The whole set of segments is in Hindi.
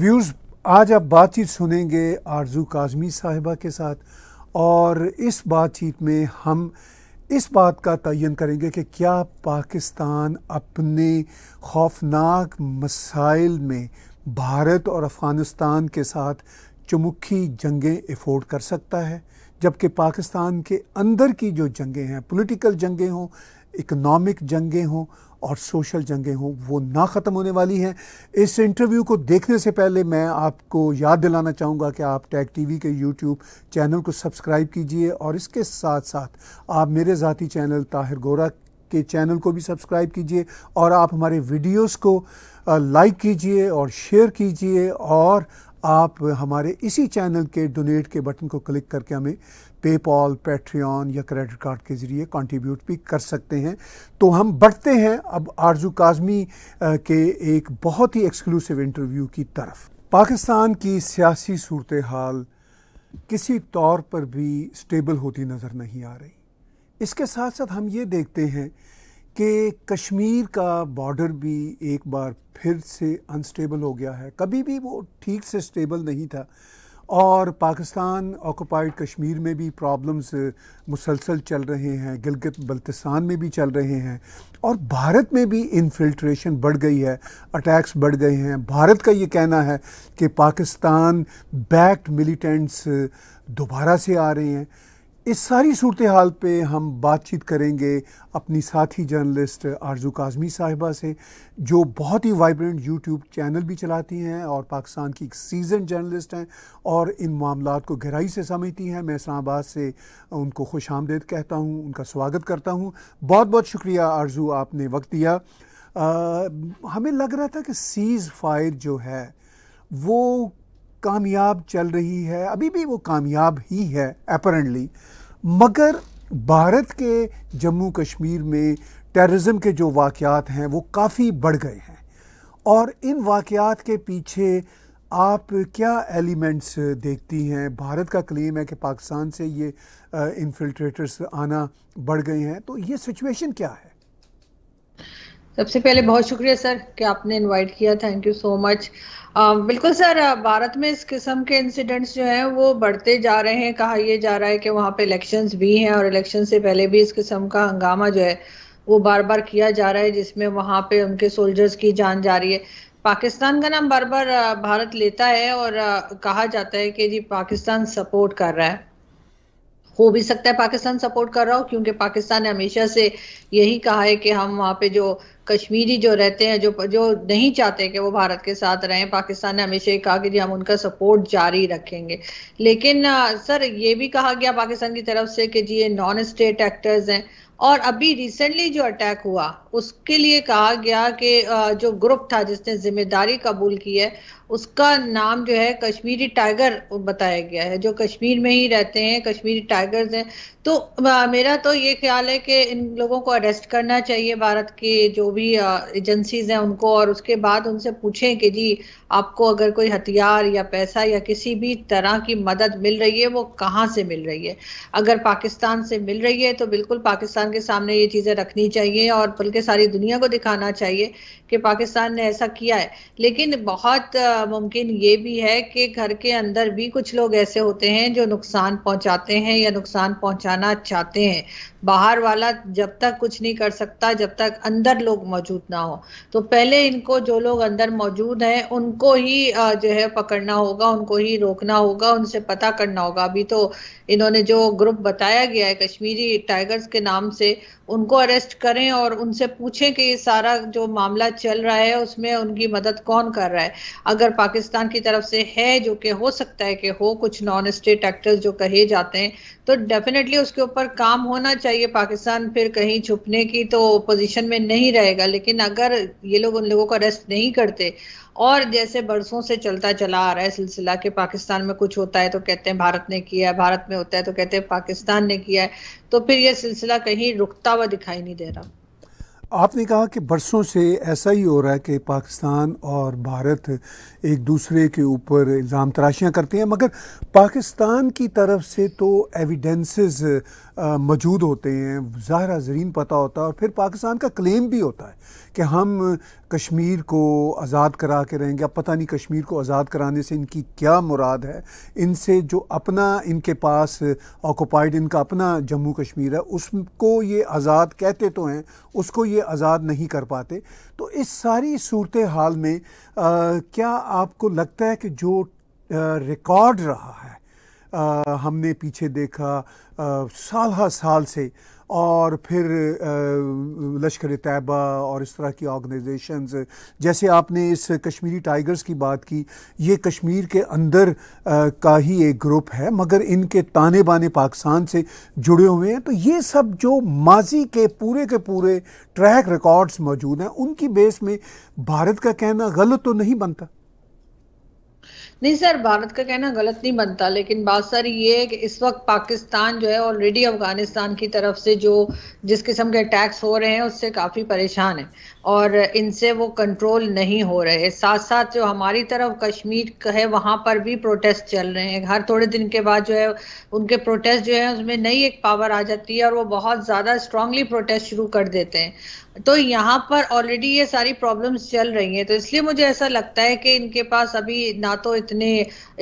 व्यूज़ आज आप बातचीत सुनेंगे आरजू काजमी साहिबा के साथ और इस बातचीत में हम इस बात का तयन करेंगे कि क्या पाकिस्तान अपने खौफनाक मसाइल में भारत और अफ़गानिस्तान के साथ चमुखी जंगें एफोर्ड कर सकता है जबकि पाकिस्तान के अंदर की जो जंगें हैं पॉलिटिकल जंगें हों इकोनॉमिक जंगें हों और सोशल जंगें हों वो ना ख़त्म होने वाली हैं इस इंटरव्यू को देखने से पहले मैं आपको याद दिलाना चाहूँगा कि आप टैग टीवी के यूट्यूब चैनल को सब्सक्राइब कीजिए और इसके साथ साथ आप मेरे ज़ाती चैनल ताहिर गोरा के चैनल को भी सब्सक्राइब कीजिए और आप हमारे वीडियोस को लाइक कीजिए और शेयर कीजिए और आप हमारे इसी चैनल के डोनेट के बटन को क्लिक करके हमें पे पॉल पैट्रियन या क्रेडिट कार्ड के ज़रिए कंट्रीब्यूट भी कर सकते हैं तो हम बढ़ते हैं अब आरजू काजमी के एक बहुत ही एक्सक्लूसिव इंटरव्यू की तरफ पाकिस्तान की सियासी सूरत हाल किसी तौर पर भी स्टेबल होती नज़र नहीं आ रही इसके साथ साथ हम ये देखते हैं कि कश्मीर का बॉर्डर भी एक बार फिर से अनस्टेबल हो गया है कभी भी वो ठीक से स्टेबल नहीं था और पाकिस्तान ऑक्यूपाइड कश्मीर में भी प्रॉब्लम्स मुसलसल चल रहे हैं गिलगित बल्तिस्तान में भी चल रहे हैं और भारत में भी इनफिल्ट्रेशन बढ़ गई है अटैक्स बढ़ गए हैं भारत का ये कहना है कि पाकिस्तान बैक्ड मिलिटेंट्स दोबारा से आ रहे हैं इस सारी सूरत हाल पे हम बातचीत करेंगे अपनी साथी जर्नलिस्ट आरजू काजमी साहिबा से जो बहुत ही वाइब्रेंट यूट्यूब चैनल भी चलाती हैं और पाकिस्तान की एक सीजन जर्नलिस्ट हैं और इन मामला को गहराई से समझती हैं मैं इस्लामाबाद से उनको खुश आमदेद कहता हूँ उनका स्वागत करता हूँ बहुत बहुत शुक्रिया आरजू आपने वक्त दिया आ, हमें लग रहा था कि सीज़ फायर जो है वो कामयाब चल रही है अभी भी वो कामयाब ही है अपरेंटली मगर भारत के जम्मू कश्मीर में टेररिज्म के जो वाक़ात हैं वो काफ़ी बढ़ गए हैं और इन वाक़ात के पीछे आप क्या एलिमेंट्स देखती हैं भारत का क्लेम है कि पाकिस्तान से ये इन्फिल्ट्रेटर्स आना बढ़ गए हैं तो ये सिचुएशन क्या है सबसे पहले बहुत शुक्रिया सर कि आपने इनवाइट किया थैंक यू सो मच बिल्कुल सर भारत में इस किस्म के इंसिडेंट्स जो हैं वो बढ़ते जा रहे हैं कहा यह जा रहा है कि वहाँ पे इलेक्शंस भी हैं और इलेक्शन से पहले भी इस किस्म का हंगामा जो है वो बार बार किया जा रहा है जिसमें वहाँ पे उनके सोल्जर्स की जान जा रही है पाकिस्तान का नाम बार बार भारत लेता है और कहा जाता है कि जी पाकिस्तान सपोर्ट कर रहा है हो भी सकता है पाकिस्तान सपोर्ट कर रहा हो क्योंकि पाकिस्तान ने हमेशा से यही कहा है कि हम वहाँ पे जो कश्मीरी जो रहते हैं जो जो नहीं चाहते कि वो भारत के साथ रहें पाकिस्तान ने हमेशा ये कहा कि जी हम उनका सपोर्ट जारी रखेंगे लेकिन सर ये भी कहा गया पाकिस्तान की तरफ से कि जी ये नॉन स्टेट एक्टर्स हैं और अभी रिसेंटली जो अटैक हुआ उसके लिए कहा गया कि जो ग्रुप था जिसने जिम्मेदारी कबूल की है उसका नाम जो है कश्मीरी टाइगर बताया गया है जो कश्मीर में ही रहते हैं कश्मीरी टाइगर्स हैं तो आ, मेरा तो ये ख्याल है कि इन लोगों को अरेस्ट करना चाहिए भारत के जो भी एजेंसीज हैं उनको और उसके बाद उनसे पूछें कि जी आपको अगर कोई हथियार या पैसा या किसी भी तरह की मदद मिल रही है वो कहाँ से मिल रही है अगर पाकिस्तान से मिल रही है तो बिल्कुल पाकिस्तान के सामने ये चीज़ें रखनी चाहिए और बल्कि सारी दुनिया को दिखाना चाहिए कि पाकिस्तान ने ऐसा किया है लेकिन बहुत आ, मुमकिन ये भी है कि घर के अंदर भी कुछ लोग ऐसे होते हैं जो नुकसान पहुंचाते हैं या नुकसान पहुंचाना चाहते हैं बाहर वाला जब तक कुछ नहीं कर सकता जब तक अंदर लोग मौजूद ना हो तो पहले इनको जो लोग अंदर मौजूद हैं उनको ही जो है पकड़ना होगा उनको ही रोकना होगा उनसे पता करना होगा अभी तो इन्होंने जो ग्रुप बताया गया है कश्मीरी टाइगर्स के नाम से उनको अरेस्ट करें और उनसे पूछें कि ये सारा जो मामला चल रहा है उसमें उनकी मदद कौन कर रहा है अगर प्रेशर पाकिस्तान की तरफ से है जो कि हो सकता है कि हो कुछ नॉन स्टेट एक्टर्स जो कहे जाते हैं तो डेफिनेटली उसके ऊपर काम होना चाहिए पाकिस्तान फिर कहीं छुपने की तो पोजीशन में नहीं रहेगा लेकिन अगर ये लोग उन लोगों को अरेस्ट नहीं करते और जैसे बरसों से चलता चला आ रहा है सिलसिला कि पाकिस्तान में कुछ होता है तो कहते हैं भारत ने किया है भारत में होता है तो कहते हैं पाकिस्तान ने किया है तो फिर यह सिलसिला कहीं रुकता हुआ दिखाई नहीं दे रहा आपने कहा कि बरसों से ऐसा ही हो रहा है कि पाकिस्तान और भारत एक दूसरे के ऊपर इल्ज़ाम तराशियाँ करते हैं मगर पाकिस्तान की तरफ से तो एविडेंसेस मौजूद होते हैं ज़ाहरा जरीन पता होता है और फिर पाकिस्तान का क्लेम भी होता है कि हम कश्मीर को आज़ाद करा के रहेंगे अब पता नहीं कश्मीर को आज़ाद कराने से इनकी क्या मुराद है इनसे जो अपना इनके पास ऑक्यूपाइड इनका अपना जम्मू कश्मीर है उसको ये आज़ाद कहते तो हैं उसको ये आज़ाद नहीं कर पाते तो इस सारी सूरत हाल में आ, क्या आपको लगता है कि जो रिकॉर्ड रहा है आ, हमने पीछे देखा साल साल से और फिर लश्कर तैयबा और इस तरह की ऑर्गेनाइजेशंस जैसे आपने इस कश्मीरी टाइगर्स की बात की ये कश्मीर के अंदर का ही एक ग्रुप है मगर इनके ताने बाने पाकिस्तान से जुड़े हुए हैं तो ये सब जो माजी के पूरे के पूरे ट्रैक रिकॉर्ड्स मौजूद हैं उनकी बेस में भारत का कहना गलत तो नहीं बनता नहीं सर भारत का कहना गलत नहीं बनता लेकिन बात सर ये है कि इस वक्त पाकिस्तान जो है ऑलरेडी अफगानिस्तान की तरफ से जो जिस किस्म के अटैक्स हो रहे हैं उससे काफ़ी परेशान है और इनसे वो कंट्रोल नहीं हो रहे साथ साथ जो हमारी तरफ कश्मीर है वहाँ पर भी प्रोटेस्ट चल रहे हैं हर थोड़े दिन के बाद जो है उनके प्रोटेस्ट जो है उसमें नई एक पावर आ जाती है और वो बहुत ज़्यादा स्ट्रांगली प्रोटेस्ट शुरू कर देते हैं तो यहाँ पर ऑलरेडी ये सारी प्रॉब्लम्स चल रही हैं तो इसलिए मुझे ऐसा लगता है कि इनके पास अभी ना तो इतने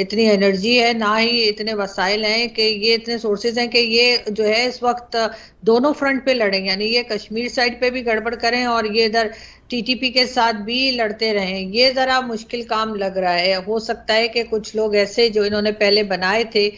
इतनी एनर्जी है ना ही इतने वसाइल हैं कि ये इतने सोर्सेज हैं कि ये जो है इस वक्त दोनों फ्रंट पे लड़ें यानी ये कश्मीर साइड पे भी गड़बड़ करें और ये इधर टीटीपी के साथ भी लड़ते रहे ये जरा मुश्किल काम लग रहा है हो सकता है कि कुछ लोग ऐसे जो इन्होंने पहले बनाए थे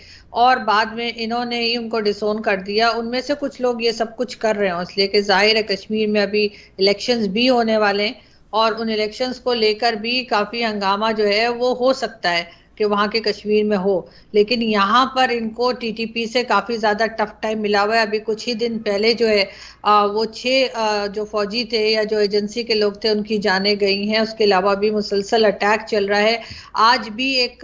और बाद में इन्होंने ही उनको डिसोन कर दिया उनमें से कुछ लोग ये सब कुछ कर रहे हो इसलिए कि जाहिर है कश्मीर में अभी इलेक्शंस भी होने वाले हैं और उन इलेक्शंस को लेकर भी काफी हंगामा जो है वो हो सकता है कि वहाँ के कश्मीर में हो लेकिन यहाँ पर इनको टीटीपी से काफ़ी ज़्यादा टफ टाइम मिला हुआ है अभी कुछ ही दिन पहले जो है आ, वो छः जो फौजी थे या जो एजेंसी के लोग थे उनकी जाने गई हैं उसके अलावा भी मुसलसल अटैक चल रहा है आज भी एक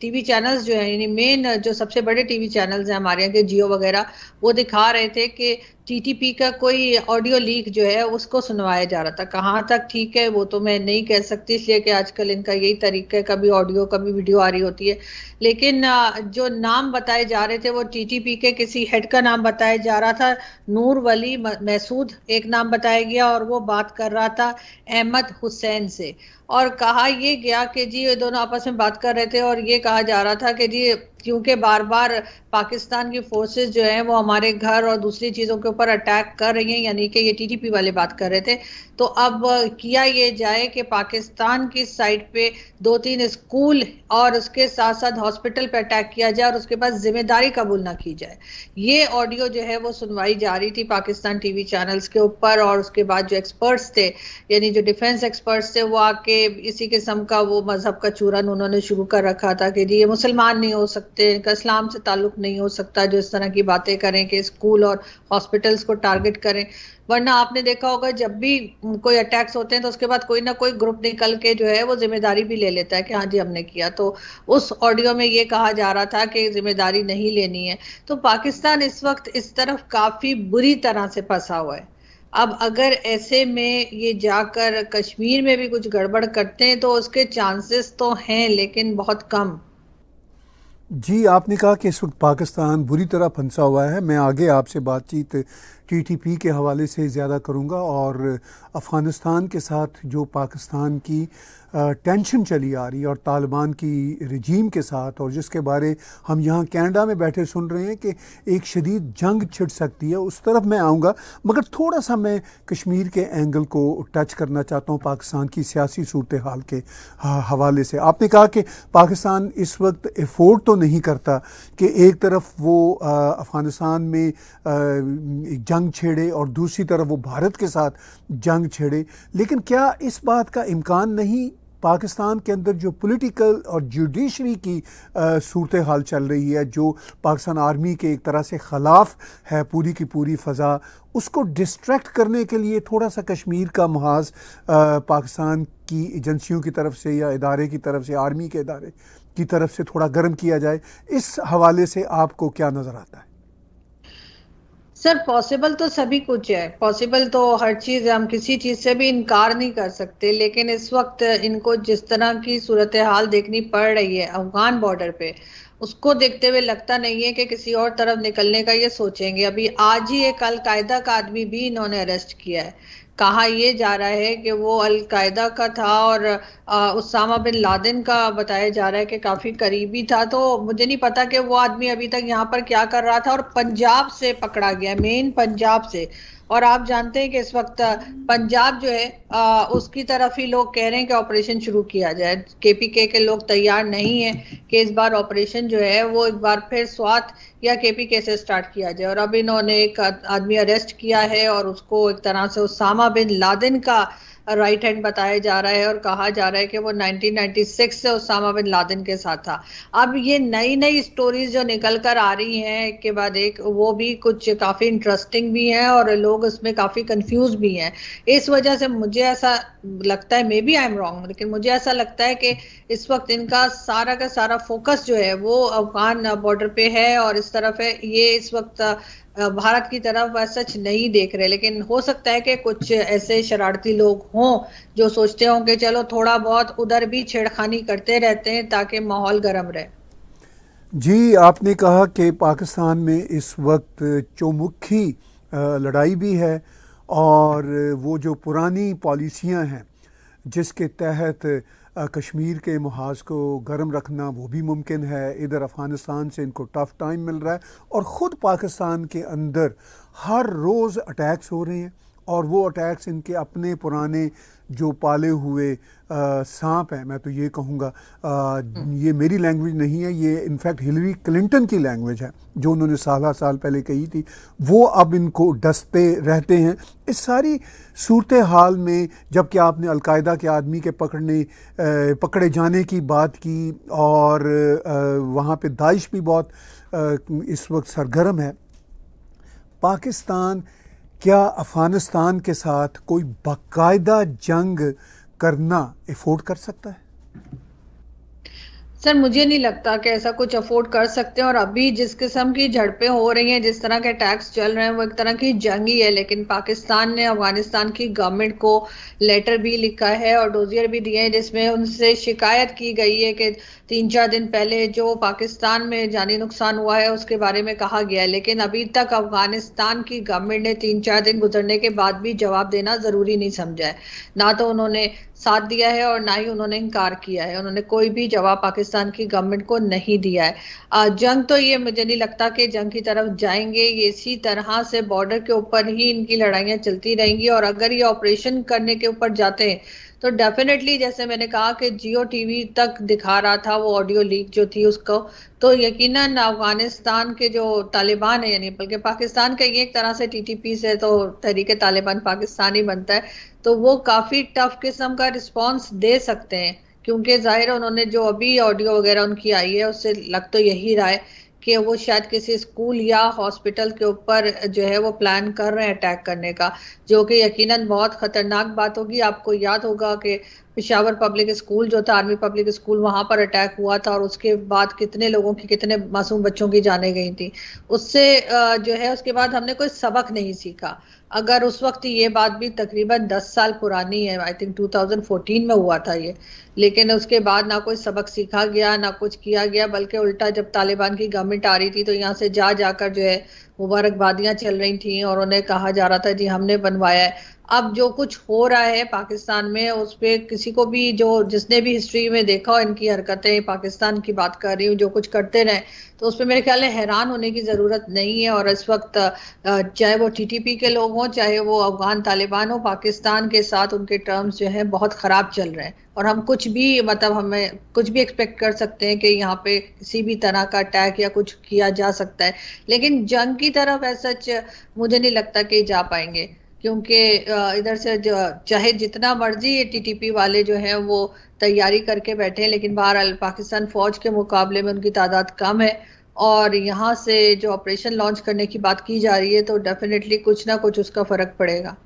टीवी चैनल्स जो है यानी मेन जो सबसे बड़े टीवी चैनल्स हैं हमारे यहाँ के जियो वगैरह वो दिखा रहे थे कि टीटीपी का कोई ऑडियो लीक जो है उसको सुनवाया जा रहा था कहाँ तक ठीक है वो तो मैं नहीं कह सकती इसलिए कि आजकल इनका यही तरीका है कभी ऑडियो कभी वीडियो आ रही होती है लेकिन जो नाम बताए जा रहे थे वो टीटीपी के किसी हेड का नाम बताया जा रहा था नूर वली महसूद एक नाम बताया गया और वो बात कर रहा था अहमद हुसैन से और कहा यह गया कि जी ये दोनों आपस में बात कर रहे थे और ये कहा जा रहा था कि जी क्योंकि बार बार पाकिस्तान की फोर्सेस जो हैं वो हमारे घर और दूसरी चीज़ों के ऊपर अटैक कर रही हैं यानी कि ये टीटीपी वाले बात कर रहे थे तो अब किया ये जाए कि पाकिस्तान की साइड पे दो तीन स्कूल और उसके साथ साथ हॉस्पिटल पे अटैक किया जाए और उसके बाद जिम्मेदारी कबूल ना की जाए ये ऑडियो जो है वो सुनवाई जा रही थी पाकिस्तान टीवी चैनल्स के ऊपर और उसके बाद जो एक्सपर्ट्स थे यानी जो डिफेंस एक्सपर्ट्स थे वो आके इसी किस्म का वो मज़हब का चूरन उन्होंने शुरू कर रखा था कि जी ये मुसलमान नहीं हो सकते इनका इस्लाम से ताल्लुक नहीं हो सकता जो इस तरह की बातें करें कि स्कूल और हॉस्पिटल्स को टारगेट करें वरना आपने देखा होगा जब भी कोई अटैक्स होते हैं तो उसके बाद कोई ना कोई ग्रुप निकल के जो है वो जिम्मेदारी भी ले लेता है कि हाँ जी हमने किया तो उस ऑडियो में ये कहा जा रहा था कि जिम्मेदारी नहीं लेनी है तो पाकिस्तान इस वक्त इस तरफ काफ़ी बुरी तरह से फंसा हुआ है अब अगर ऐसे में ये जाकर कश्मीर में भी कुछ गड़बड़ करते हैं तो उसके चांसेस तो हैं लेकिन बहुत कम जी आपने कहा कि इस वक्त पाकिस्तान बुरी तरह फंसा हुआ है मैं आगे आपसे बातचीत टीटीपी के हवाले से ज़्यादा करूँगा और अफ़गानिस्तान के साथ जो पाकिस्तान की टेंशन चली आ रही है और तालिबान की रजीम के साथ और जिसके बारे हम यहाँ कैनेडा में बैठे सुन रहे हैं कि एक शदीद जंग छिड़ सकती है उस तरफ मैं आऊँगा मगर थोड़ा सा मैं कश्मीर के एंगल को टच करना चाहता हूँ पाकिस्तान की सियासी सूरत हाल के हवाले से आपने कहा कि पाकिस्तान इस वक्त एफोर्ड तो नहीं करता कि एक तरफ वो अफ़गानिस्तान में जंग जंग छेड़े और दूसरी तरफ वो भारत के साथ जंग छेड़े लेकिन क्या इस बात का इम्कान नहीं पाकिस्तान के अंदर जो पॉलिटिकल और जुडिशरी की सूरत हाल चल रही है जो पाकिस्तान आर्मी के एक तरह से ख़िलाफ़ है पूरी की पूरी फ़ज़ा उसको डिस्ट्रैक्ट करने के लिए थोड़ा सा कश्मीर का महाज पाकिस्तान की एजेंसियों की तरफ से या इदारे की तरफ से आर्मी के इदारे की तरफ से थोड़ा गर्म किया जाए इस हवाले से आपको क्या नज़र आता है सर पॉसिबल तो सभी कुछ है पॉसिबल तो हर चीज है हम किसी चीज से भी इनकार नहीं कर सकते लेकिन इस वक्त इनको जिस तरह की सूरत हाल देखनी पड़ रही है अफगान बॉर्डर पे उसको देखते हुए लगता नहीं है कि किसी और तरफ निकलने का ये सोचेंगे अभी आज ही एक अलकायदा का आदमी भी इन्होंने अरेस्ट किया है कहा यह जा रहा है कि वो अलकायदा का था और उसामा बिन लादेन का बताया जा रहा है कि काफ़ी करीबी था तो मुझे नहीं पता कि वो आदमी अभी तक यहाँ पर क्या कर रहा था और पंजाब से पकड़ा गया मेन पंजाब से और आप जानते हैं कि इस वक्त पंजाब जो है आ, उसकी तरफ ही लोग कह रहे हैं कि ऑपरेशन शुरू किया जाए केपीके के लोग तैयार नहीं है कि इस बार ऑपरेशन जो है वो एक बार फिर स्वात या केपीके से स्टार्ट किया जाए और अब इन्होंने एक आदमी अरेस्ट किया है और उसको एक तरह से उसामा बिन लादेन का राइट हैंड बताया जा रहा है और कहा जा रहा है कि वो 1996 से उसामा बिन लादेन के साथ था अब ये नई नई स्टोरीज जो निकल कर आ रही हैं एक के बाद एक वो भी कुछ काफ़ी इंटरेस्टिंग भी हैं और लोग उसमें काफ़ी कंफ्यूज भी हैं इस वजह से मुझे ऐसा लगता है maybe I am wrong लेकिन मुझे ऐसा लगता है कि इस वक्त इनका सारा का सारा फोकस जो है वो अफगान बॉर्डर पे है और इस तरफ है ये इस वक्त भारत की तरफ सच नहीं देख रहे लेकिन हो सकता है कि कुछ ऐसे शरारती लोग हों जो सोचते हों कि चलो थोड़ा बहुत उधर भी छेड़खानी करते रहते हैं ताकि माहौल गर्म रहे जी आपने कहा कि पाकिस्तान में इस वक्त चौमुखी लड़ाई भी है और वो जो पुरानी पॉलिसियां हैं जिसके तहत कश्मीर के महाज को गर्म रखना वो भी मुमकिन है इधर अफ़गानिस्तान से इनको टफ़ टाइम मिल रहा है और ख़ुद पाकिस्तान के अंदर हर रोज़ अटैक्स हो रहे हैं और वो अटैक्स इनके अपने पुराने जो पाले हुए सांप हैं मैं तो ये कहूँगा ये मेरी लैंग्वेज नहीं है ये इनफैक्ट हिलरी क्लिंटन की लैंग्वेज है जो उन्होंने साल साल पहले कही थी वो अब इनको डसते रहते हैं इस सारी सूरत हाल में जबकि आपने अलकायदा के आदमी के पकड़ने पकड़े जाने की बात की और वहाँ पे दाइश भी बहुत इस वक्त सरगर्म है पाकिस्तान क्या अफ़गानिस्तान के साथ कोई बाकायदा जंग करना एफोर्ड कर सकता है सर मुझे नहीं लगता कि ऐसा कुछ अफोर्ड कर सकते हैं और अभी जिस किस्म की झड़पें हो रही हैं जिस तरह के टैक्स चल रहे हैं वो एक तरह की जंग ही है लेकिन पाकिस्तान ने अफगानिस्तान की गवर्नमेंट को लेटर भी लिखा है और डोजियर भी दिए हैं जिसमें उनसे शिकायत की गई है कि तीन चार दिन पहले जो पाकिस्तान में जानी नुकसान हुआ है उसके बारे में कहा गया है लेकिन अभी तक अफगानिस्तान की गवर्नमेंट ने तीन चार दिन गुजरने के बाद भी जवाब देना ज़रूरी नहीं समझा है ना तो उन्होंने साथ दिया है और ना ही उन्होंने इनकार किया है उन्होंने कोई भी जवाब पाकिस्तान की गवर्नमेंट को नहीं दिया है जंग तो ये मुझे नहीं लगता कि जंग की तरफ जाएंगे ये इसी तरह से बॉर्डर के ऊपर ही इनकी लड़ाइयाँ चलती रहेंगी और अगर ये ऑपरेशन करने के ऊपर जाते हैं तो डेफिनेटली जैसे मैंने कहा कि जियो टीवी तक दिखा रहा था वो ऑडियो लीक जो थी उसको तो यकीनन अफगानिस्तान के जो तालिबान है यानी बल्कि पाकिस्तान का ये एक तरह से टीटीपी से तो तहरीक तालिबान पाकिस्तानी बनता है तो वो काफ़ी टफ किस्म का रिस्पॉन्स दे सकते हैं क्योंकि ज़ाहिर उन्होंने जो अभी ऑडियो वगैरह उनकी आई है उससे लग तो यही रहा है कि वो शायद किसी स्कूल या हॉस्पिटल के ऊपर जो है वो प्लान कर रहे हैं अटैक करने का जो कि यकीनन बहुत खतरनाक बात होगी आपको याद होगा कि पिशावर पब्लिक स्कूल जो था आर्मी पब्लिक स्कूल वहां पर अटैक हुआ था और उसके बाद कितने लोगों की कितने मासूम बच्चों की जाने गई थी उससे जो है उसके बाद हमने कोई सबक नहीं सीखा अगर उस वक्त ये बात भी तकरीबन 10 साल पुरानी है आई थिंक 2014 में हुआ था ये लेकिन उसके बाद ना कोई सबक सीखा गया ना कुछ किया गया बल्कि उल्टा जब तालिबान की गवर्नमेंट आ रही थी तो यहाँ से जा जाकर जो है मुबारकबादियाँ चल रही थी और उन्हें कहा जा रहा था जी हमने बनवाया है अब जो कुछ हो रहा है पाकिस्तान में उस पर किसी को भी जो जिसने भी हिस्ट्री में देखा हो इनकी हरकतें पाकिस्तान की बात कर रही हूँ जो कुछ करते रहे तो उस पर मेरे ख्याल में हैरान होने की ज़रूरत नहीं है और इस वक्त चाहे वो टीटीपी के लोग हों चाहे वो अफगान तालिबान हो पाकिस्तान के साथ उनके टर्म्स जो हैं बहुत ख़राब चल रहे हैं और हम कुछ भी मतलब हमें कुछ भी एक्सपेक्ट कर सकते हैं कि यहाँ पे किसी भी तरह का अटैक या कुछ किया जा सकता है लेकिन जंग की तरफ ऐसा मुझे नहीं लगता कि जा पाएंगे क्योंकि इधर से चाहे जितना मर्जी ये टीटीपी वाले जो हैं वो तैयारी करके बैठे हैं लेकिन बाहर पाकिस्तान फौज के मुकाबले में उनकी तादाद कम है और यहाँ से जो ऑपरेशन लॉन्च करने की बात की जा रही है तो डेफिनेटली कुछ ना कुछ उसका फ़र्क पड़ेगा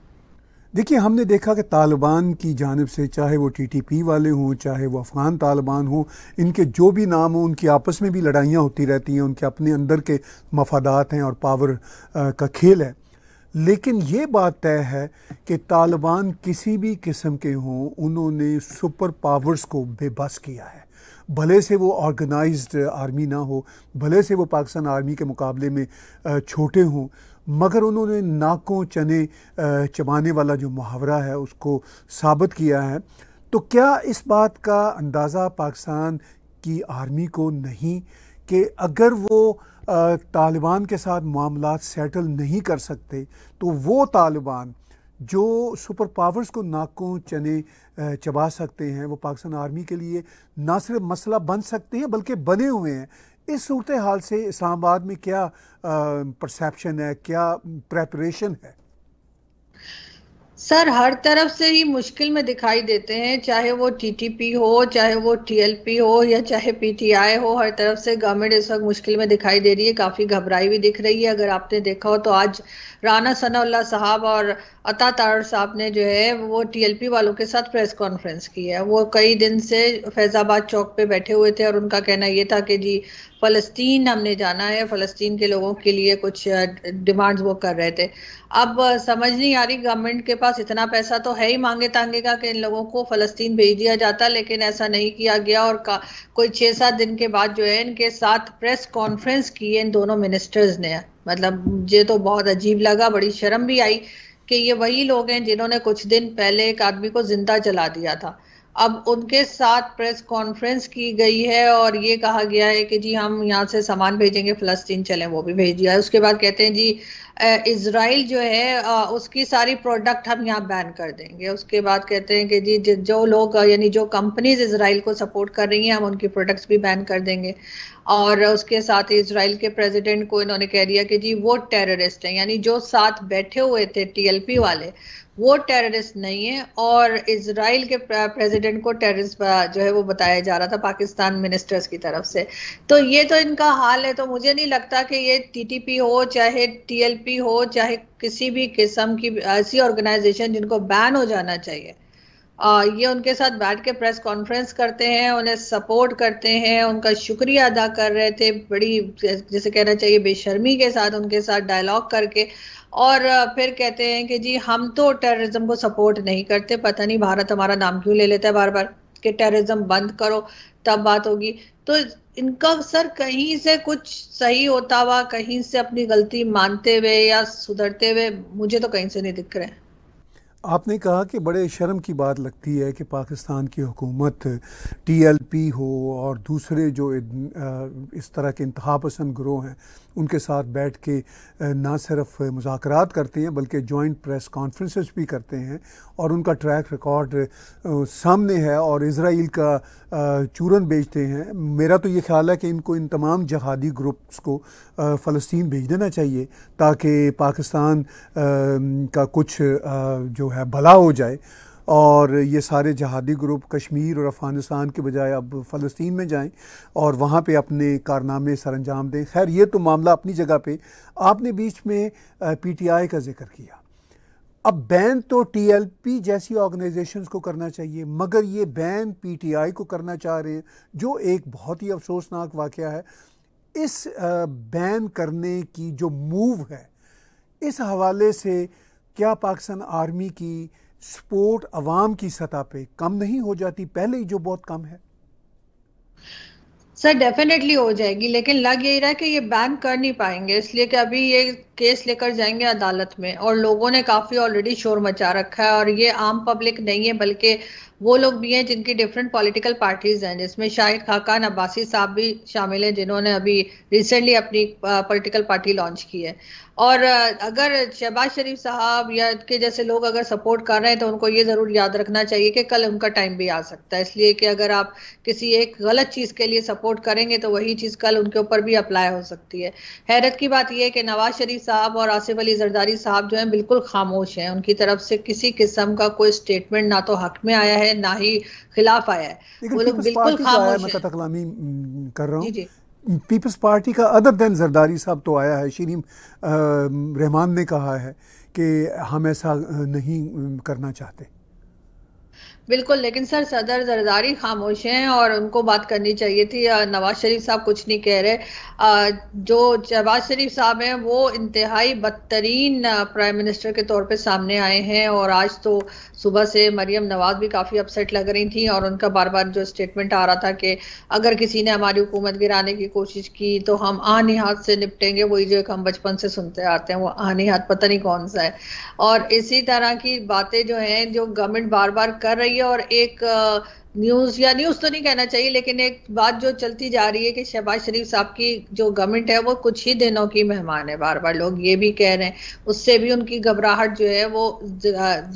देखिए हमने देखा कि तालिबान की जानब से चाहे वो टीटीपी वाले हों चाहे वो अफ़गान तालिबान हों इनके जो भी नाम हों उनकी आपस में भी लड़ाइयाँ होती रहती हैं उनके अपने अंदर के मफादात हैं और पावर आ, का खेल है लेकिन ये बात तय है कि तालिबान किसी भी किस्म के हों उन्होंने सुपर पावर्स को बेबस किया है भले से वो ऑर्गेनाइज्ड आर्मी ना हो भले से वो पाकिस्तान आर्मी के मुकाबले में छोटे हों मगर उन्होंने नाकों चने चबाने वाला जो मुहावरा है उसको साबित किया है तो क्या इस बात का अंदाज़ा पाकिस्तान की आर्मी को नहीं कि अगर वो तालिबान के साथ मामला सेटल नहीं कर सकते तो वो तालिबान जो सुपर पावर्स को नाकों चने चबा सकते हैं वो पाकिस्तान आर्मी के लिए ना सिर्फ मसला बन सकते हैं बल्कि बने हुए हैं इस सूरत हाल से इस्लामाबाद में क्या परसेप्शन है क्या प्रेपरेशन है सर हर तरफ से ही मुश्किल में दिखाई देते हैं चाहे वो टीटीपी हो चाहे वो टीएलपी हो या चाहे पीटीआई हो हर तरफ से गवर्नमेंट इस वक्त मुश्किल में दिखाई दे रही है काफ़ी घबराई भी दिख रही है अगर आपने देखा हो तो आज राना सनाउल्ला साहब और अता तार साहब ने जो है वो टीएलपी वालों के साथ प्रेस कॉन्फ्रेंस की है वो कई दिन से फैज़ाबाद चौक पे बैठे हुए थे और उनका कहना ये था कि जी फ़लस्तीन हमने जाना है फ़लस्तीन के लोगों के लिए कुछ डिमांड्स वो कर रहे थे अब समझ नहीं आ रही गवर्नमेंट के पास इतना पैसा तो है ही मांगे तांगे का कि इन लोगों को फ़लस्तीन भेज दिया जाता लेकिन ऐसा नहीं किया गया और का, कोई छः सात दिन के बाद जो है इनके साथ प्रेस कॉन्फ्रेंस की है इन दोनों मिनिस्टर्स ने मतलब मुझे तो बहुत अजीब लगा बड़ी शर्म भी आई कि ये वही लोग हैं जिन्होंने कुछ दिन पहले एक आदमी को जिंदा जला दिया था अब उनके साथ प्रेस कॉन्फ्रेंस की गई है और ये कहा गया है कि जी हम यहाँ से सामान भेजेंगे फलस्तीन चले वो भी भेज दिया है उसके बाद कहते हैं जी इसराइल जो है उसकी सारी प्रोडक्ट हम यहाँ बैन कर देंगे उसके बाद कहते हैं कि जी जो लोग यानी जो कंपनीज इसराइल को सपोर्ट कर रही हैं हम उनकी प्रोडक्ट्स भी बैन कर देंगे और उसके साथ इसराइल के प्रेसिडेंट को इन्होंने कह दिया कि जी वो टेररिस्ट हैं यानी जो साथ बैठे हुए थे टीएलपी वाले वो टेररिस्ट नहीं है और इसराइल के प्रेसिडेंट को टेररिस्ट जो है वो बताया जा रहा था पाकिस्तान मिनिस्टर्स की तरफ से तो ये तो इनका हाल है तो मुझे नहीं लगता कि ये टीटीपी हो चाहे टीएलपी हो चाहे किसी भी किस्म की ऐसी ऑर्गेनाइजेशन जिनको बैन हो जाना चाहिए ये उनके साथ बैठ के प्रेस कॉन्फ्रेंस करते हैं उन्हें सपोर्ट करते हैं उनका शुक्रिया अदा कर रहे थे बड़ी जैसे कहना चाहिए बेशर्मी के साथ उनके साथ डायलॉग करके और फिर कहते हैं कि जी हम तो टेररिज्म को सपोर्ट नहीं करते पता नहीं भारत हमारा नाम क्यों ले लेता है बार बार कि टेररिज्म बंद करो तब बात होगी तो इनका सर कहीं से कुछ सही होता हुआ कहीं से अपनी गलती मानते हुए या सुधरते हुए मुझे तो कहीं से नहीं दिख रहे हैं आपने कहा कि बड़े शर्म की बात लगती है कि पाकिस्तान की हुकूमत टीएलपी हो और दूसरे जो इस तरह के इंतहा पसंद ग्रोह हैं उनके साथ बैठ के ना सिर्फ मुजाकर करते हैं बल्कि जॉइंट प्रेस कॉन्फ्रेंसेस भी करते हैं और उनका ट्रैक रिकॉर्ड सामने है और इसराइल का चूरन बेचते हैं मेरा तो ये ख्याल है कि इनको इन तमाम जहादी ग्रुप्स को फ़लस्तीन भेज देना चाहिए ताकि पाकिस्तान का कुछ जो है भला हो जाए और ये सारे जहादी ग्रुप कश्मीर और अफ़गानिस्तान के बजाय अब फ़लस्तीन में जाएं और वहाँ पे अपने कारनामे सर अंजाम दें खैर ये तो मामला अपनी जगह पे आपने बीच में पीटीआई का जिक्र किया अब बैन तो टीएलपी जैसी ऑर्गेनाइजेशंस को करना चाहिए मगर ये बैन पीटीआई को करना चाह रहे हैं जो एक बहुत ही अफसोसनाक वाक़ है इस बैन करने की जो मूव है इस हवाले से क्या पाकिस्तान आर्मी की सपोर्ट अवाम की सतह पे कम नहीं हो जाती पहले ही जो बहुत कम है सर डेफिनेटली हो जाएगी लेकिन लग यही रहा है कि ये बैन कर नहीं पाएंगे इसलिए कि अभी ये केस लेकर जाएंगे अदालत में और लोगों ने काफी ऑलरेडी शोर मचा रखा है और ये आम पब्लिक नहीं है बल्कि वो लोग भी हैं जिनकी डिफरेंट पॉलिटिकल पार्टीज हैं जिसमें शाहिद खाकान अब्बासी साहब भी शामिल हैं जिन्होंने अभी रिसेंटली अपनी पॉलिटिकल पार्टी लॉन्च की है और अगर शहबाज शरीफ साहब या के जैसे लोग अगर सपोर्ट कर रहे हैं तो उनको ये ज़रूर याद रखना चाहिए कि कल उनका टाइम भी आ सकता है इसलिए कि अगर आप किसी एक गलत चीज़ के लिए सपोर्ट करेंगे तो वही चीज़ कल उनके ऊपर भी अप्लाई हो सकती है हैरत की बात यह है कि नवाज शरीफ साहब और आसिफ अली जरदारी साहब जो हैं बिल्कुल खामोश हैं उनकी तरफ से किसी किस्म का कोई स्टेटमेंट ना तो हक में आया है ना ही खिलाफ आया है वो लोग बिल्कुल खामोश हैं कर रहा हूं। जी जी पीपल्स पार्टी का अदर दैन जरदारी साहब तो आया है शरीम रहमान ने कहा है कि हम ऐसा नहीं करना चाहते बिल्कुल लेकिन सर सदर जरदारी खामोश हैं और उनको बात करनी चाहिए थी नवाज शरीफ साहब कुछ नहीं कह रहे जो शहबाज शरीफ साहब हैं वो इंतहाई बदतरीन प्राइम मिनिस्टर के तौर पे सामने आए हैं और आज तो सुबह से मरियम नवाज भी काफ़ी अपसेट लग रही थी और उनका बार बार जो स्टेटमेंट आ रहा था कि अगर किसी ने हमारी हुकूमत गिराने की कोशिश की तो हम आनी हाथ से निपटेंगे वही जो एक हम बचपन से सुनते आते हैं वो आनी हाथ पता नहीं कौन सा है और इसी तरह की बातें जो हैं जो गवर्नमेंट बार बार कर रही चाहिए और एक न्यूज या न्यूज तो नहीं कहना चाहिए लेकिन एक बात जो चलती जा रही है कि शहबाज शरीफ साहब की जो गवर्नमेंट है वो कुछ ही दिनों की मेहमान है बार बार लोग ये भी कह रहे हैं उससे भी उनकी घबराहट जो है वो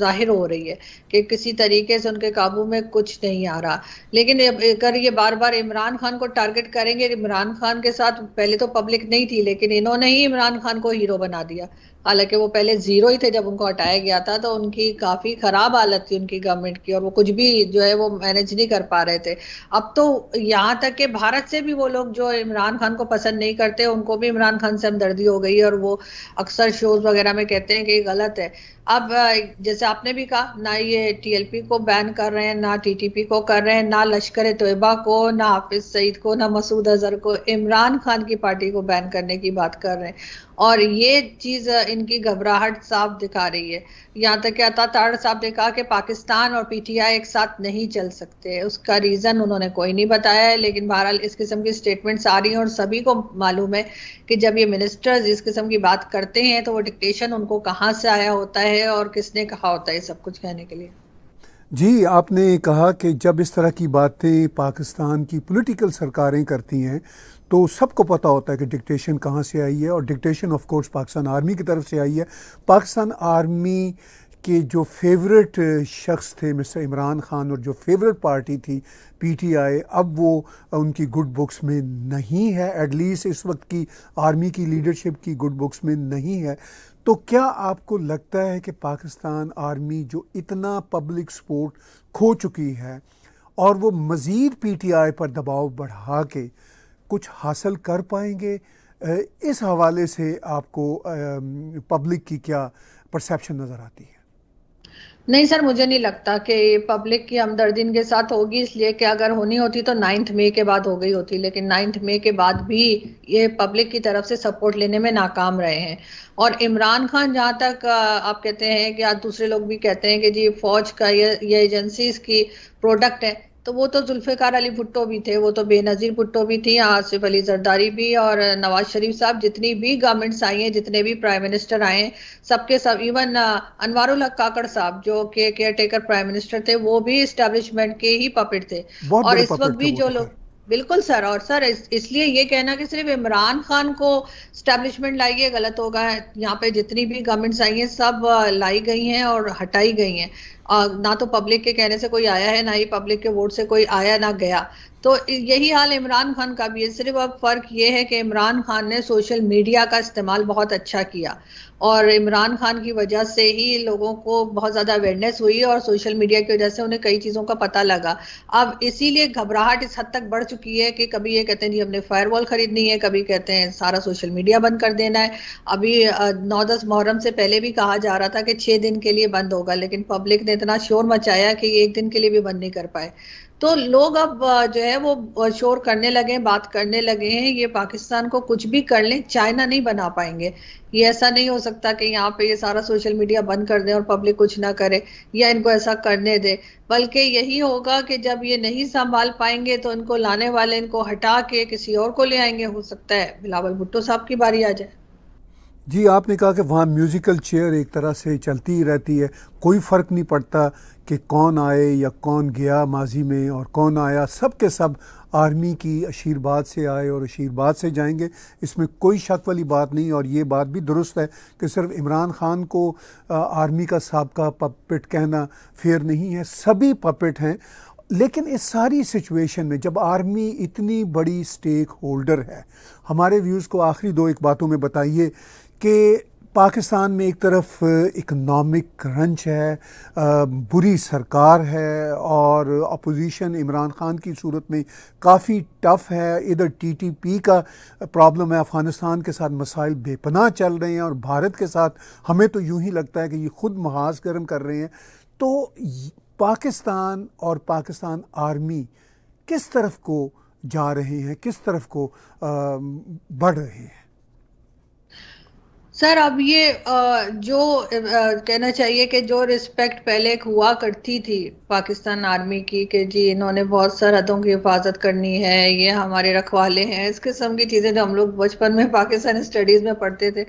जाहिर हो रही है कि किसी तरीके से उनके काबू में कुछ नहीं आ रहा लेकिन अगर ये बार बार इमरान खान को टारगेट करेंगे इमरान खान के साथ पहले तो पब्लिक नहीं थी लेकिन इन्होंने ही इमरान खान को हीरो बना दिया हालांकि वो पहले जीरो ही थे जब उनको हटाया गया था तो उनकी काफी खराब हालत थी उनकी गवर्नमेंट की और वो कुछ भी जो है वो मैनेज नहीं कर पा रहे थे अब तो यहाँ तक कि भारत से भी वो लोग जो इमरान खान को पसंद नहीं करते उनको भी इमरान खान से हमदर्दी हो गई और वो अक्सर शोज वगैरह में कहते हैं कि गलत है अब जैसे आपने भी कहा ना ये टीएलपी को बैन कर रहे हैं ना टीटीपी को कर रहे हैं ना लश्कर तोयबा को ना हाफिज सईद को ना मसूद अजहर को इमरान खान की पार्टी को बैन करने की बात कर रहे हैं और ये चीज़ इनकी घबराहट साफ दिखा रही है यहाँ तक क्या अता ताड़ साहब ने कहा कि पाकिस्तान और पीटीआई एक साथ नहीं चल सकते उसका रीज़न उन्होंने कोई नहीं बताया है लेकिन बहरहाल इस किस्म की स्टेटमेंट्स आ रही हैं और सभी को मालूम है कि जब ये मिनिस्टर्स इस किस्म की बात करते हैं तो वो डिक्टेशन उनको कहाँ से आया होता है और किसने कहा होता है सब कुछ कहने के लिए जी आपने कहा कि जब इस तरह की बातें पाकिस्तान की पॉलिटिकल सरकारें करती हैं तो सबको पता होता है कि डिक्टेशन कहाँ से आई है और dictation of course Pakistan army की तरफ से आई है पाकिस्तान आर्मी कि जो फेवरेट uh, शख्स थे मिस्टर इमरान खान और जो फेवरेट पार्टी थी पीटीआई अब वो uh, उनकी गुड बुक्स में नहीं है एटलीस्ट इस वक्त की आर्मी की लीडरशिप की गुड बुक्स में नहीं है तो क्या आपको लगता है कि पाकिस्तान आर्मी जो इतना पब्लिक सपोर्ट खो चुकी है और वो मज़ीद पीटीआई पर दबाव बढ़ा के कुछ हासिल कर पाएंगे uh, इस हवाले से आपको पब्लिक um, की क्या परसेप्शन नज़र आती है नहीं सर मुझे नहीं लगता कि पब्लिक की हमदर्दी इनके साथ होगी इसलिए कि अगर होनी होती तो नाइन्थ मई के बाद हो गई होती लेकिन नाइन्थ मई के बाद भी ये पब्लिक की तरफ से सपोर्ट लेने में नाकाम रहे हैं और इमरान खान जहाँ तक आप कहते हैं कि आज दूसरे लोग भी कहते हैं कि जी फौज का ये ये एजेंसीज की प्रोडक्ट है तो वो तो जुल्फ़िकार अली भुट्टो भी थे वो तो बेनज़ीर भुट्टो भी थी आसिफ अली जरदारी भी और नवाज शरीफ साहब जितनी भी गवर्नमेंट्स आई हैं जितने भी प्राइम मिनिस्टर आए हैं सबके सब इवन अनवारुल काकड़ साहब जो के केयर टेकर प्राइम मिनिस्टर थे वो भी इस्टेब्लिशमेंट के ही पपेट थे और इस वक्त भी जो तो लोग बिल्कुल सर और सर इस, इसलिए ये कहना कि सिर्फ इमरान खान को स्टैब्लिशमेंट लाई है गलत होगा यहाँ पे जितनी भी गवर्नमेंट्स आई हैं सब लाई गई हैं और हटाई गई हैं ना तो पब्लिक के कहने से कोई आया है ना ही पब्लिक के वोट से कोई आया ना गया तो यही हाल इमरान खान का भी है सिर्फ अब फ़र्क ये है कि इमरान खान ने सोशल मीडिया का इस्तेमाल बहुत अच्छा किया और इमरान खान की वजह से ही लोगों को बहुत ज़्यादा अवेयरनेस हुई और सोशल मीडिया की वजह से उन्हें कई चीज़ों का पता लगा अब इसीलिए घबराहट इस हद तक बढ़ चुकी है कि कभी ये कहते हैं जी हमने फायरवॉल ख़रीदनी है कभी कहते हैं सारा सोशल मीडिया बंद कर देना है अभी नौ दस मुहर्रम से पहले भी कहा जा रहा था कि छह दिन के लिए बंद होगा लेकिन पब्लिक ने इतना शोर मचाया कि ये एक दिन के लिए भी बंद नहीं कर पाए तो लोग अब जो है वो शोर करने लगे हैं बात करने लगे हैं ये पाकिस्तान को कुछ भी कर लें चाइना नहीं बना पाएंगे ये ऐसा नहीं हो सकता कि यहाँ पे ये सारा सोशल मीडिया बंद कर दें और पब्लिक कुछ ना करे या इनको ऐसा करने दे बल्कि यही होगा कि जब ये नहीं संभाल पाएंगे तो इनको लाने वाले इनको हटा के किसी और को ले आएंगे हो सकता है बिलावल भुट्टो साहब की बारी आ जाए जी आपने कहा कि वहाँ म्यूज़िकल चेयर एक तरह से चलती ही रहती है कोई फ़र्क नहीं पड़ता कि कौन आए या कौन गया माजी में और कौन आया सब के सब आर्मी की आशीर्वाद से आए और आशीर्वाद से जाएंगे इसमें कोई शक वाली बात नहीं और ये बात भी दुरुस्त है कि सिर्फ इमरान खान को आर्मी का सबका पपिट कहना फेयर नहीं है सभी पपिट हैं लेकिन इस सारी सिचुएशन में जब आर्मी इतनी बड़ी स्टेक होल्डर है हमारे व्यूज़ को आखिरी दो एक बातों में बताइए कि पाकिस्तान में एक तरफ इकनॉमिक रंच है बुरी सरकार है और अपोजिशन इमरान ख़ान की सूरत में काफ़ी टफ़ है इधर टीटीपी का प्रॉब्लम है अफ़गानिस्तान के साथ मसाइल बेपनाह चल रहे हैं और भारत के साथ हमें तो यूं ही लगता है कि ये ख़ुद महाज गर्म कर रहे हैं तो पाकिस्तान और पाकिस्तान आर्मी किस तरफ को जा रहे हैं किस तरफ को बढ़ रहे हैं सर अब ये जो कहना चाहिए कि जो रिस्पेक्ट पहले एक हुआ करती थी पाकिस्तान आर्मी की कि जी इन्होंने बहुत सरहदों की हिफाजत करनी है ये हमारे रखवाले हैं इस किस्म की चीज़ें जो तो हम लोग बचपन में पाकिस्तान स्टडीज़ में पढ़ते थे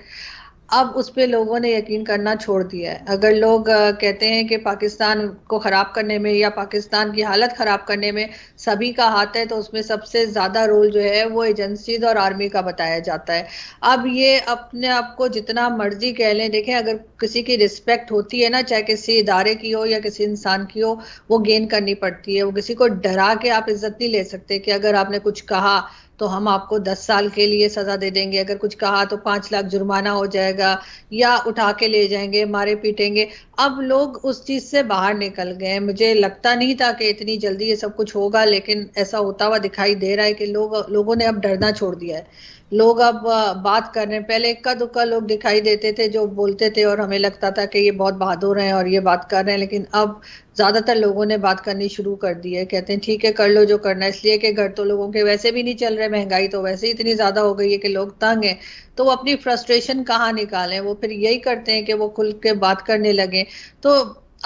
अब उस पर लोगों ने यकीन करना छोड़ दिया है अगर लोग कहते हैं कि पाकिस्तान को ख़राब करने में या पाकिस्तान की हालत ख़राब करने में सभी का हाथ है तो उसमें सबसे ज़्यादा रोल जो है वो एजेंसीज और आर्मी का बताया जाता है अब ये अपने आप को जितना मर्जी कह लें देखें अगर किसी की रिस्पेक्ट होती है ना चाहे किसी इदारे की हो या किसी इंसान की हो वो गेन करनी पड़ती है वो किसी को डरा के आप इज्जत नहीं ले सकते कि अगर आपने कुछ कहा तो हम आपको दस साल के लिए सजा दे देंगे अगर कुछ कहा तो पांच लाख जुर्माना हो जाएगा या उठा के ले जाएंगे मारे पीटेंगे अब लोग उस चीज से बाहर निकल गए मुझे लगता नहीं था कि इतनी जल्दी ये सब कुछ होगा लेकिन ऐसा होता हुआ दिखाई दे रहा है कि लोग लोगों ने अब डरना छोड़ दिया है लोग अब बात कर रहे हैं पहले इक्का दुक्का लोग दिखाई देते थे जो बोलते थे और हमें लगता था कि ये बहुत बहादुर हैं और ये बात कर रहे हैं लेकिन अब ज्यादातर लोगों ने बात करनी शुरू कर दी है कहते हैं ठीक है कर लो जो करना है इसलिए कि घर तो लोगों के वैसे भी नहीं चल रहे महंगाई तो वैसे ही इतनी ज्यादा हो गई है कि लोग तंग हैं तो वो अपनी फ्रस्ट्रेशन कहाँ निकालें वो फिर यही करते हैं कि वो खुल के बात करने लगे तो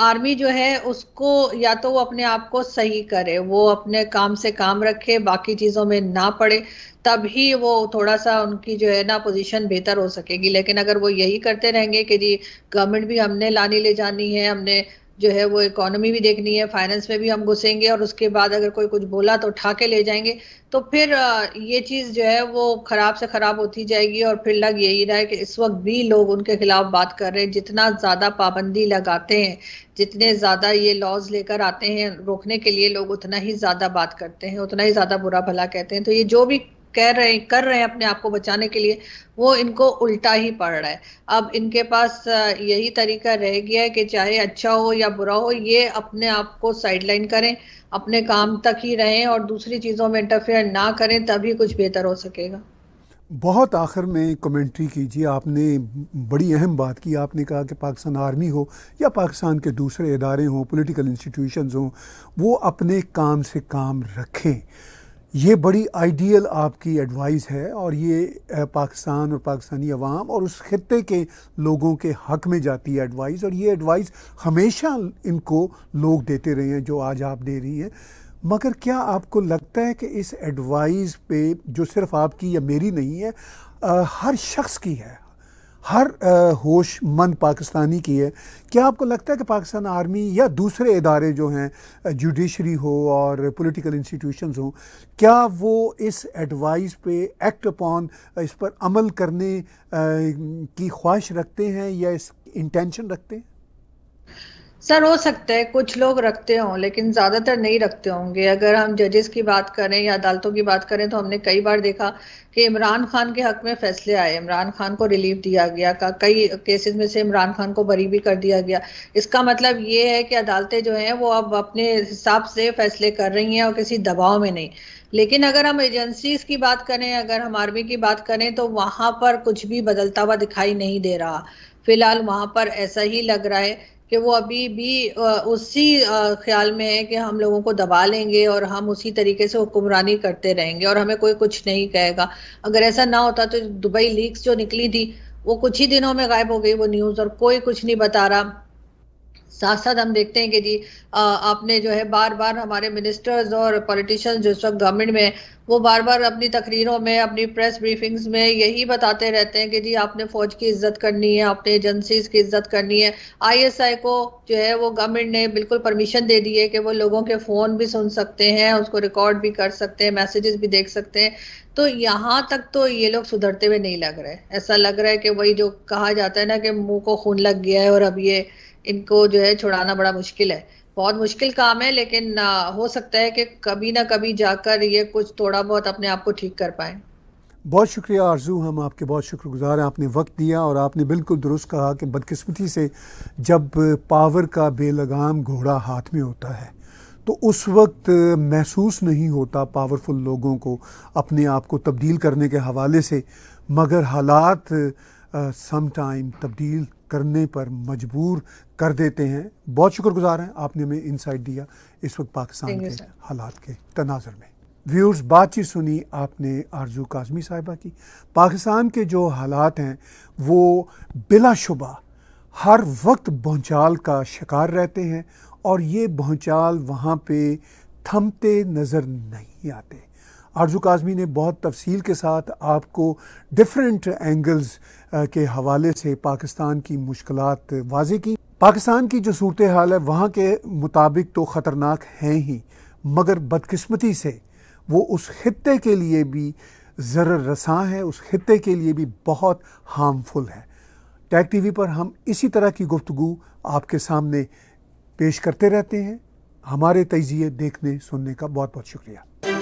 आर्मी जो है उसको या तो वो अपने आप को सही करे वो अपने काम से काम रखे बाकी चीज़ों में ना पड़े तभी वो थोड़ा सा उनकी जो है ना पोजीशन बेहतर हो सकेगी लेकिन अगर वो यही करते रहेंगे कि जी गवर्नमेंट भी हमने लानी ले जानी है हमने जो है वो इकोनॉमी भी देखनी है फाइनेंस में भी हम घुसेंगे और उसके बाद अगर कोई कुछ बोला तो उठा के ले जाएंगे तो फिर ये चीज़ जो है वो ख़राब से ख़राब होती जाएगी और फिर लग यही रहा है कि इस वक्त भी लोग उनके खिलाफ बात कर रहे हैं जितना ज़्यादा पाबंदी लगाते हैं जितने ज़्यादा ये लॉज लेकर आते हैं रोकने के लिए लोग उतना ही ज़्यादा बात करते हैं उतना ही ज़्यादा बुरा भला कहते हैं तो ये जो भी कह रहे हैं कर रहे हैं अपने आप को बचाने के लिए वो इनको उल्टा ही पड़ रहा है अब इनके पास यही तरीका रह गया है कि चाहे अच्छा हो या बुरा हो ये अपने आप को साइडलाइन करें अपने काम तक ही रहें और दूसरी चीज़ों में इंटरफेयर ना करें तभी कुछ बेहतर हो सकेगा बहुत आखिर में कमेंट्री कीजिए आपने बड़ी अहम बात की आपने कहा कि पाकिस्तान आर्मी हो या पाकिस्तान के दूसरे इदारे हों पॉलिटिकल इंस्टीट्यूशंस हों वो अपने काम से काम रखें ये बड़ी आइडियल आपकी एडवाइस है और ये पाकिस्तान और पाकिस्तानी अवाम और उस खत्े के लोगों के हक में जाती है एडवाइस और ये एडवाइस हमेशा इनको लोग देते रहे हैं जो आज आप दे रही हैं मगर क्या आपको लगता है कि इस एडवाइस पे जो सिर्फ आपकी या मेरी नहीं है आ, हर शख्स की है हर होशमंद पाकिस्तानी की है क्या आपको लगता है कि पाकिस्तान आर्मी या दूसरे इदारे जो हैं जुडिशरी हो और पॉलिटिकल इंस्टीट्यूशंस हो क्या वो इस एडवाइस पे एक्ट अपॉन इस पर अमल करने की ख्वाहिश रखते हैं या इस इंटेंशन रखते हैं सर हो सकता है कुछ लोग रखते हों लेकिन ज़्यादातर नहीं रखते होंगे अगर हम जजेस की बात करें या अदालतों की बात करें तो हमने कई बार देखा कि इमरान खान के हक में फैसले आए इमरान खान को रिलीफ दिया गया का कई केसेस में से इमरान खान को बरी भी कर दिया गया इसका मतलब ये है कि अदालतें जो हैं वो अब अपने हिसाब से फैसले कर रही हैं और किसी दबाव में नहीं लेकिन अगर हम एजेंसीज की बात करें अगर हम आर्मी की बात करें तो वहाँ पर कुछ भी बदलता हुआ दिखाई नहीं दे रहा फिलहाल वहाँ पर ऐसा ही लग रहा है कि वो अभी भी उसी ख्याल में है कि हम लोगों को दबा लेंगे और हम उसी तरीके से हुक्मरानी करते रहेंगे और हमें कोई कुछ नहीं कहेगा अगर ऐसा ना होता तो दुबई लीक्स जो निकली थी वो कुछ ही दिनों में गायब हो गई वो न्यूज़ और कोई कुछ नहीं बता रहा साथ साथ हम देखते हैं कि जी आ, आपने जो है बार बार हमारे मिनिस्टर्स और पॉलिटिशियंस जो इस वक्त गवर्नमेंट में वो बार बार अपनी तकरीरों में अपनी प्रेस ब्रीफिंग्स में यही बताते रहते हैं कि जी आपने फौज की इज्जत करनी है आपने एजेंसीज की इज्जत करनी है आईएसआई को जो है वो गवर्नमेंट ने बिल्कुल परमिशन दे दी है कि वो लोगों के फ़ोन भी सुन सकते हैं उसको रिकॉर्ड भी कर सकते हैं मैसेजेस भी देख सकते हैं तो यहाँ तक तो ये लोग सुधरते हुए नहीं लग रहे ऐसा लग रहा है कि वही जो कहा जाता है ना कि मुंह को खून लग गया है और अब ये इनको जो है छुड़ाना बड़ा मुश्किल है बहुत मुश्किल काम है लेकिन हो सकता है कि कभी ना कभी जाकर ये कुछ थोड़ा बहुत अपने आप को ठीक कर पाए बहुत शुक्रिया आरजू हम आपके बहुत शुक्रगुजार हैं आपने वक्त दिया और आपने बिल्कुल दुरुस्त कहा कि बदकिस्मती से जब पावर का बेलगाम घोड़ा हाथ में होता है तो उस वक्त महसूस नहीं होता पावरफुल लोगों को अपने आप को तब्दील करने के हवाले से मगर हालात समटाइम तब्दील करने पर मजबूर कर देते हैं बहुत शुक्रगुजार हैं आपने हमें इंसाइट दिया इस वक्त पाकिस्तान के हालात के तनाजर में व्यूर्स बातचीत सुनी आपने आरजू काजमी साहिबा की पाकिस्तान के जो हालात हैं वो बिलाशुबा हर वक्त भौचाल का शिकार रहते हैं और ये भौचाल वहाँ पे थमते नज़र नहीं आते आरजू काजमी ने बहुत तफसील के साथ आपको डिफरेंट एंगल्स के हवाले से पाकिस्तान की मुश्किल वाजे की पाकिस्तान की जो सूरत हाल है वहाँ के मुताबिक तो ख़तरनाक हैं ही मगर बदकस्मती से वो उस खत्े के लिए भी ज़र रसाँ है उस खत्े के लिए भी बहुत हार्मफुल है टैग टीवी पर हम इसी तरह की गुफ्तु आपके सामने पेश करते रहते हैं हमारे तजिए देखने सुनने का बहुत बहुत शुक्रिया